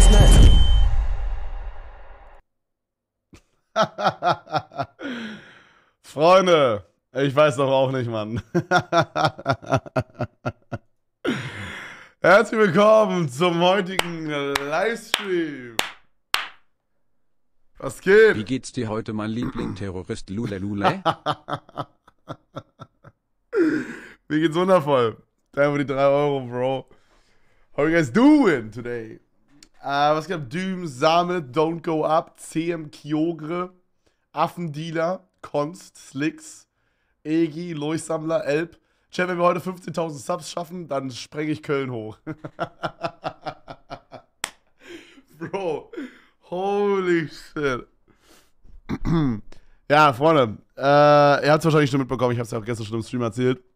Freunde, ich weiß doch auch nicht, Mann. Herzlich willkommen zum heutigen Livestream. Was geht? Wie geht's dir heute, mein Liebling-Terrorist Lule Lule? Mir geht's wundervoll. Danke für die 3 Euro, Bro. How are you guys doing today? Äh, was gibt Düm, Same, Don't Go Up, CM Kyogre, Affendealer, Konst, Slicks, Egi, Leuchtsammler, Elb. Chat, wenn wir heute 15.000 Subs schaffen, dann spreng ich Köln hoch. Bro, holy shit. ja, Freunde, äh, ihr habt es wahrscheinlich schon mitbekommen, ich habe es ja auch gestern schon im Stream erzählt.